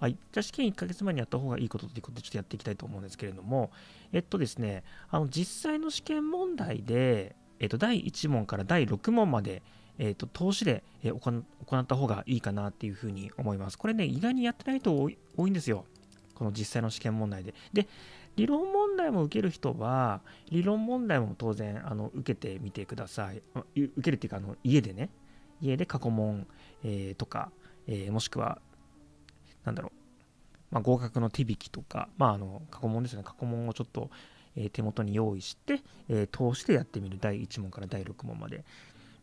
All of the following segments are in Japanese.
はい、じゃあ試験1ヶ月前にやった方がいいことということでちょっとやっていきたいと思うんですけれども、えっとですね、あの実際の試験問題で、えっと、第1問から第6問まで、えっと、投資で、え行った方がいいかなっていうふうに思います。これね、意外にやってない人多いんですよ。この実際の試験問題で。で、理論問題も受ける人は、理論問題も当然あの受けてみてください。受けるっていうか、あの家でね、家で過去問、えー、とか、えー、もしくはなんだろう、まあ、合格の手引きとか、まあ、あの過去問ですね過去問をちょっと、え手元に用意して、え通してやってみる第1問から第6問まで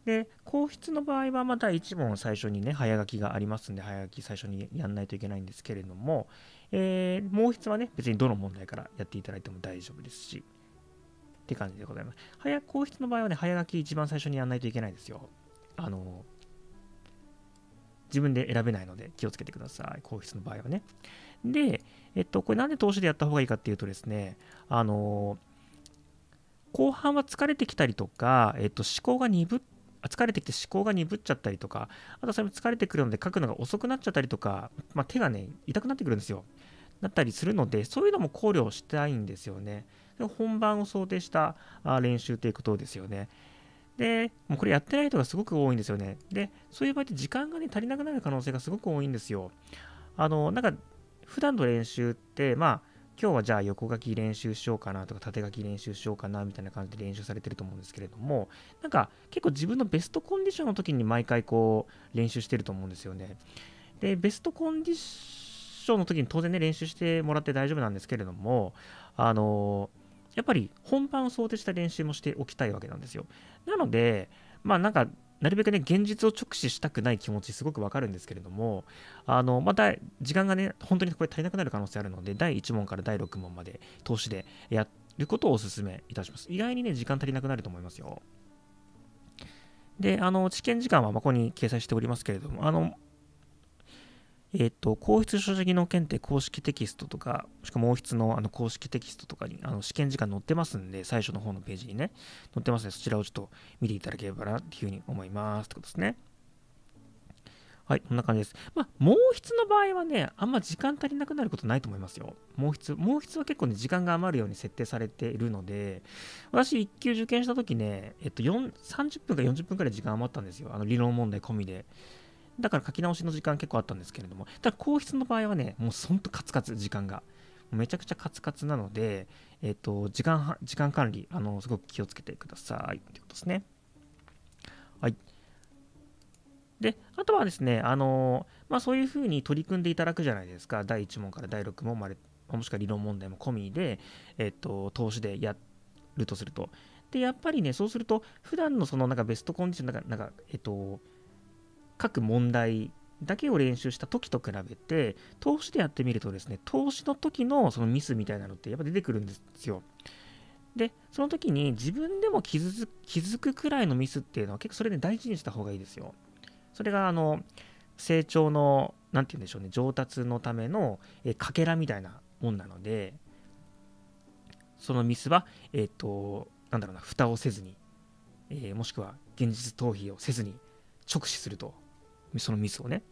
で皇室の場合はま第1問最初にね早書きがありますんで早書き最初にやんないといけないんですけれども、えー、毛筆はね別にどの問題からやっていただいても大丈夫ですしって感じでございます早皇室の場合はね早書き一番最初にやんないといけないですよあの自分で選べないので気をつけてください。皇室の場合はね。で、えっと、これなんで投資でやった方がいいかっていうとですね、あの後半は疲れてきたりとか、えっと、思考が鈍って疲れてきて思考が鈍っちゃったりとか、あとそれも疲れてくるので書くのが遅くなっちゃったりとか、まあ、手がね、痛くなってくるんですよ。なったりするので、そういうのも考慮したいんですよね。本番を想定した練習ということですよね。で、もうこれやってない人がすごく多いんですよね。で、そういう場合って時間がね、足りなくなる可能性がすごく多いんですよ。あの、なんか、普段の練習って、まあ、今日はじゃあ横書き練習しようかなとか縦書き練習しようかなみたいな感じで練習されてると思うんですけれどもなんか結構自分のベストコンディションの時に毎回こう練習してると思うんですよねでベストコンディションの時に当然ね練習してもらって大丈夫なんですけれどもあのやっぱり本番を想定した練習もしておきたいわけなんですよ。なので、まあなんか、なるべくね、現実を直視したくない気持ち、すごくわかるんですけれども、あの、また、時間がね、本当にこれ足りなくなる可能性あるので、第1問から第6問まで投資でやることをお勧めいたします。意外にね、時間足りなくなると思いますよ。で、あの、知見時間はここに掲載しておりますけれども、あの、えっ、ー、と、皇室書籍の検定公式テキストとか、しかも王室のあの公式テキストとかにあの試験時間載ってますんで、最初の方のページにね、載ってますの、ね、で、そちらをちょっと見ていただければなっていうふうに思いますってことですね。はい、こんな感じです。まあ、毛筆の場合はね、あんま時間足りなくなることないと思いますよ。毛筆。毛筆は結構ね、時間が余るように設定されているので、私、1級受験した時ね、えっと、30分か40分くらい時間余ったんですよ。あの、理論問題込みで。だから書き直しの時間結構あったんですけれども、ただ皇室の場合はね、もうほんとカツカツ、時間が。めちゃくちゃカツカツなので、えっ、ー、と、時間、時間管理、あの、すごく気をつけてくださいってことですね。はい。で、あとはですね、あの、まあ、そういうふうに取り組んでいただくじゃないですか。第1問から第6問まで、もしくは理論問題も込みで、えっ、ー、と、投資でやるとすると。で、やっぱりね、そうすると、普段のそのなんかベストコンディションなんか、なんか、えっ、ー、と、各問題だけを練習した時と比べて投資でやってみるとですね投資の時のそのミスみたいなのってやっぱ出てくるんですよでその時に自分でも気づ気づくくらいのミスっていうのは結構それで大事にした方がいいですよそれがあの成長の何て言うんでしょうね上達のためのえかけらみたいなもんなのでそのミスはえっ、ー、となんだろうな蓋をせずに、えー、もしくは現実逃避をせずに直視するとそのミスをね。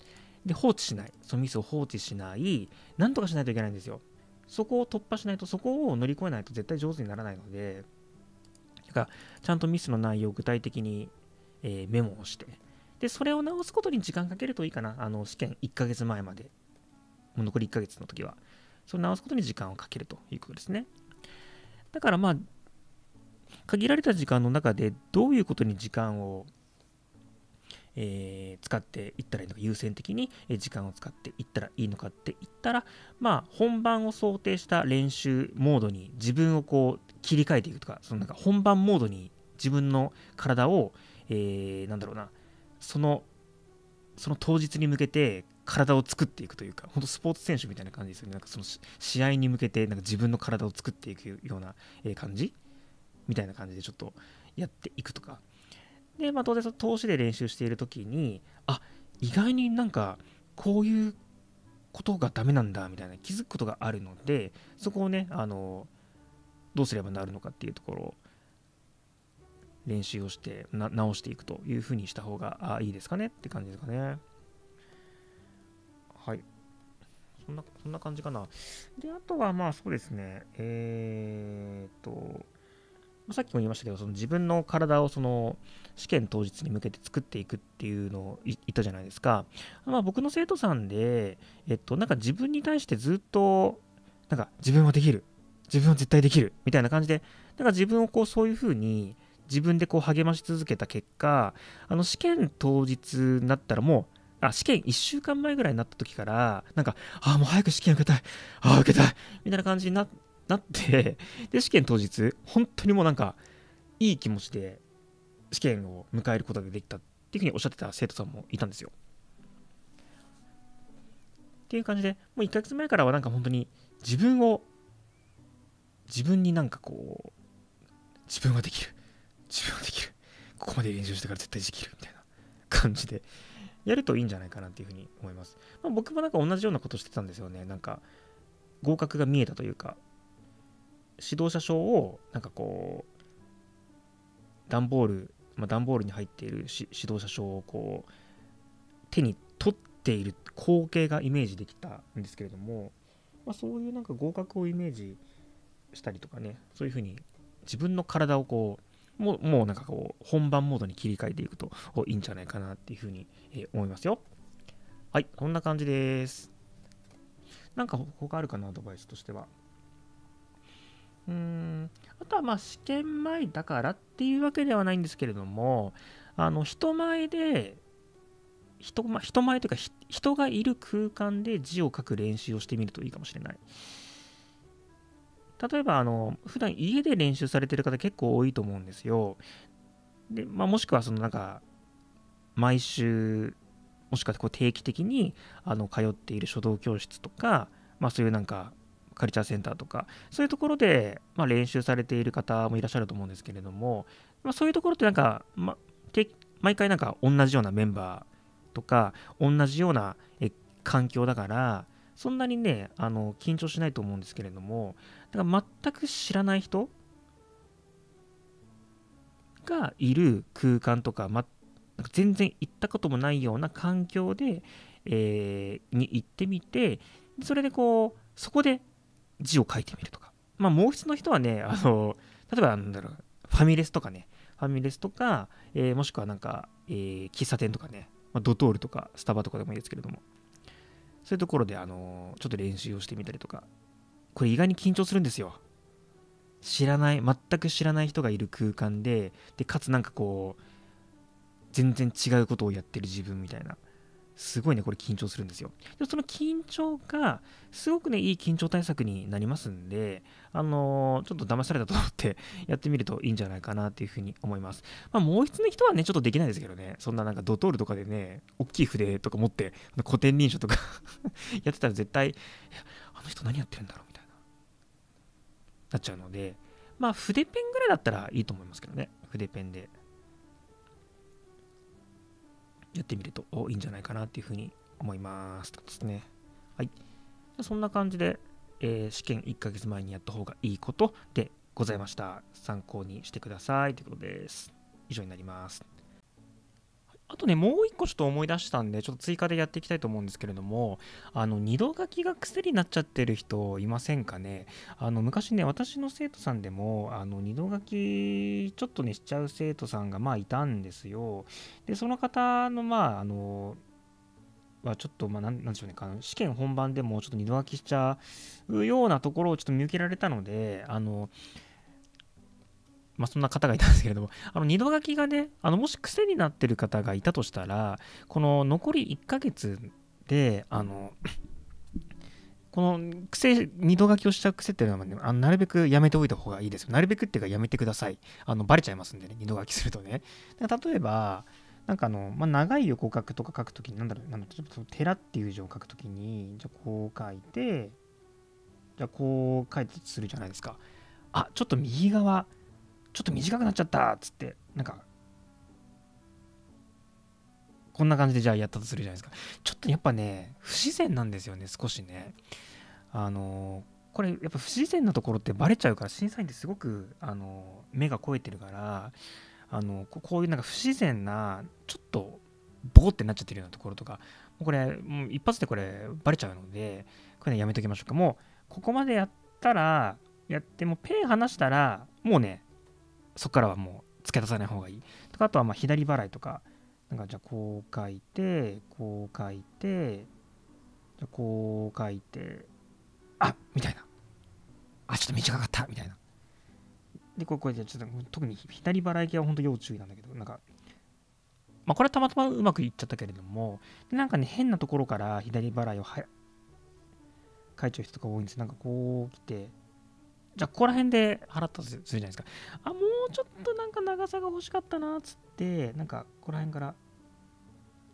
で、放置しない。そのミスを放置しない。なんとかしないといけないんですよ。そこを突破しないと、そこを乗り越えないと絶対上手にならないので、だから、ちゃんとミスの内容を具体的に、えー、メモをして、で、それを直すことに時間かけるといいかな。あの、試験1ヶ月前まで。もう残り1ヶ月の時は。それを直すことに時間をかけるということですね。だからまあ、限られた時間の中でどういうことに時間をえー、使っていったらいいのか優先的に時間を使っていったらいいのかって言ったらまあ本番を想定した練習モードに自分をこう切り替えていくとかそのなんか本番モードに自分の体を、えー、なんだろうなそのその当日に向けて体を作っていくというか、本当スポーツ選手みたいな感じですよね。なんかその試合に向けてなんか自分の体を作っていくような感じみたいな感じでちょっとやっていくとか、で、まあ、当然その投資で練習している時にあ意外になんかこういうことがダメなんだみたいな気づくことがあるのでそこをねあのどうすればなるのかっていうところを練習をして直していくというふうにした方があいいですかねって感じですかねはいそんなそんな感じかなであとはまあそうですねえー、っとまさっきも言いましたけどその自分の体をその試験当日に向けて作っていくっていうのを言ったじゃないですか、まあ、僕の生徒さんで、えっと、なんか自分に対してずっとなんか自分はできる自分は絶対できるみたいな感じでなんか自分をこうそういう風に自分でこう励まし続けた結果あの試験当日になったらもうあ試験1週間前ぐらいになった時からなんかあもう早く試験受けたいあ受けたいみたいな感じになってなって、で、試験当日、本当にもうなんか、いい気持ちで試験を迎えることができたっていうふうにおっしゃってた生徒さんもいたんですよ。っていう感じで、もう1ヶ月前からはなんか本当に自分を、自分になんかこう、自分はできる。自分はできる。ここまで練習してから絶対できる。みたいな感じで、やるといいんじゃないかなっていうふうに思います。まあ、僕もなんか同じようなことしてたんですよね。なんか、合格が見えたというか、指導者証をなんかこう段ボール、まあ、段ボールに入っている指導者証をこう手に取っている光景がイメージできたんですけれども、まあ、そういうなんか合格をイメージしたりとかねそういうふうに自分の体をこうもうもうなんかこう本番モードに切り替えていくといいんじゃないかなっていうふうに思いますよはいこんな感じですなんか他あるかなアドバイスとしてはうんあとはまあ試験前だからっていうわけではないんですけれどもあの人前で人,、まあ、人前というか人がいる空間で字を書く練習をしてみるといいかもしれない。例えばあの普段家で練習されてる方結構多いと思うんですよ。でまあ、もしくはそのなんか毎週もしくはこう定期的にあの通っている書道教室とか、まあ、そういうなんかカルチャーセンターとか、そういうところで、まあ、練習されている方もいらっしゃると思うんですけれども、まあ、そういうところってなんか、ま、毎回なんか同じようなメンバーとか、同じような環境だから、そんなにね、あの緊張しないと思うんですけれども、だから全く知らない人がいる空間とか、ま、なんか全然行ったこともないような環境で、えー、に行ってみて、それでこう、そこで字を書いてみるとか。まあ、毛筆の人はね、あの、例えば、なんだろう、ファミレスとかね、ファミレスとか、えー、もしくはなんか、えー、喫茶店とかね、まあ、ドトールとか、スタバとかでもいいですけれども、そういうところで、あのちょっと練習をしてみたりとか、これ意外に緊張するんですよ。知らない、全く知らない人がいる空間で、で、かつなんかこう、全然違うことをやってる自分みたいな。すごいね、これ緊張するんですよ。でその緊張が、すごくね、いい緊張対策になりますんで、あのー、ちょっと騙されたと思って やってみるといいんじゃないかなっていうふうに思います。まあ、毛筆の人はね、ちょっとできないですけどね、そんななんかドトールとかでね、大きい筆とか持って、古典臨書とか やってたら絶対、あの人何やってるんだろうみたいな、なっちゃうので、まあ、筆ペンぐらいだったらいいと思いますけどね、筆ペンで。やってみるといいんじゃないかなっていうふうに思いますとですね。はい。そんな感じで、えー、試験1ヶ月前にやった方がいいことでございました。参考にしてくださいということです。以上になります。あとね、もう一個ちょっと思い出したんで、ちょっと追加でやっていきたいと思うんですけれども、あの、二度書きが癖になっちゃってる人いませんかねあの、昔ね、私の生徒さんでも、あの、二度書き、ちょっとね、しちゃう生徒さんが、まあ、いたんですよ。で、その方の、まあ、あの、はちょっと、まあ、なんでしょうね、試験本番でもちょっと二度書きしちゃうようなところをちょっと見受けられたので、あの、まあ、そんな方がいたんですけれども、あの2度書きがね、あのもし癖になってる方がいたとしたら、この残り1ヶ月で、あの この癖、二度書きをした癖っていうのは、ね、あのなるべくやめておいた方がいいですよ。なるべくっていうかやめてください。あのバレちゃいますんでね、二度書きするとね。例えば、なんかあの、まあ、長い横書くとか書くときに、なんだろう、なんだろう、寺っていう字を書くときに、じゃこう書いて、じゃこう書いてするじゃないですか。あ、ちょっと右側、ちょっと短くなっちゃったっつってなんかこんな感じでじゃあやったとするじゃないですかちょっとやっぱね不自然なんですよね少しねあのこれやっぱ不自然なところってバレちゃうから審査員ってすごくあの目が肥えてるからあのこういうなんか不自然なちょっとボーってなっちゃってるようなところとかもうこれもう一発でこれバレちゃうのでこれ、ね、やめときましょうかもうここまでやったらやってもペン離したらもうねそこからはもう付け出さない方がいいとかあとはま左払いとかなんかじゃあこう書いてこう書いてじゃこう書いてあみたいなあちょっと短かったみたいなでこうこれちょっと特に左払い系は本当要注意なんだけどなんかまあ、これはたまたまうまくいっちゃったけれども、なんかね、変なところから左払いをは書いちゃう人が多いんです。なんかこう来て、じゃあ、ここら辺で払ったとするじゃないですか。あ、もちょっとなんか長さが欲しかったなっつってなんかここら辺から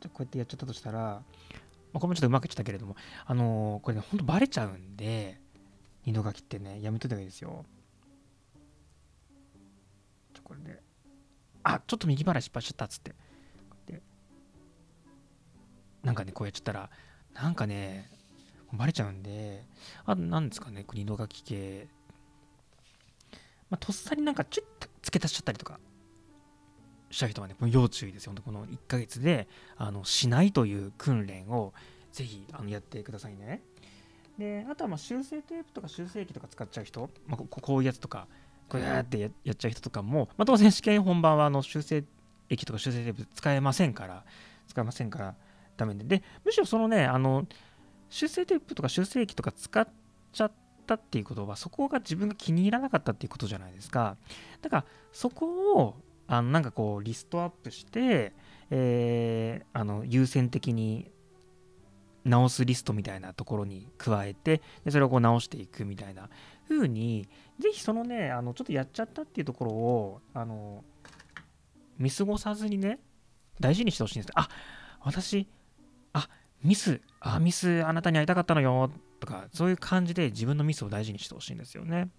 こうやってやっちゃったとしたら、まあ、これもちょっとうまくいっちゃったけれどもあのー、これねほんとバレちゃうんで二度書きってねやめといた方がいいですよちょこれで、あちょっと右払い失敗しちゃったっつってなんかねこうやっちゃったらなんかねバレちゃうんであなんですかね二度書き系まあ、とっさになんかチュッけ足しちゃったりとかしち人はねこの要注意ですよこの1ヶ月であのしないという訓練をぜひあのやってくださいねであとはま修正テープとか修正器とか使っちゃう人、まあ、こういうやつとかこうやってやっちゃう人とかも、まあ、当然試験本番はあの修正液とか修正テープ使えませんから使えませんからダメででむしろそのねあの修正テープとか修正液とか使っちゃってったっていうことはそこが自分が気に入らなかったっていうことじゃないですかだからそこをあのなんかこうリストアップして、えー、あの優先的に直すリストみたいなところに加えてでそれをこう直していくみたいな風にぜひそのねあのちょっとやっちゃったっていうところをあの見過ごさずにね大事にしてほしいんですあ私あミスあミスあなたに会いたかったのよとかそういう感じで自分のミスを大事にしてほしいんですよね。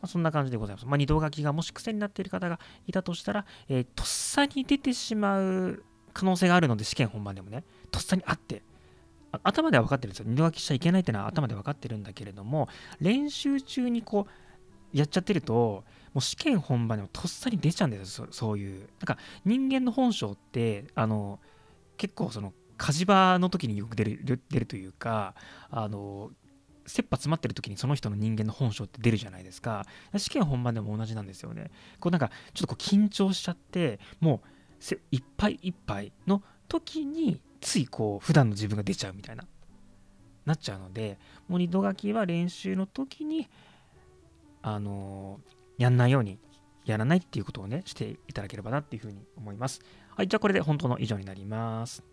まあ、そんな感じでございます。まあ、二度書きがもし癖になっている方がいたとしたら、えー、とっさに出てしまう可能性があるので、試験本番でもね、とっさにあって、頭では分かってるんですよ。二度書きしちゃいけないっていうのは頭で分かってるんだけれども、練習中にこう、やっちゃってると、もう試験本番でもとっさに出ちゃうんですよ、そういう。なんか人間の本性って、あの、結構その火事場の時によく出る出るというかあの切羽詰まってる時にその人の人間の本性って出るじゃないですか試験本番でも同じなんですよねこうなんかちょっとこう緊張しちゃってもういっぱいいっぱいの時についこう普段の自分が出ちゃうみたいななっちゃうのでもう二度書きは練習の時にあのー、やんないようにやらないっていうことをねしていただければなっていうふうに思いますはいじゃあこれで本当の以上になります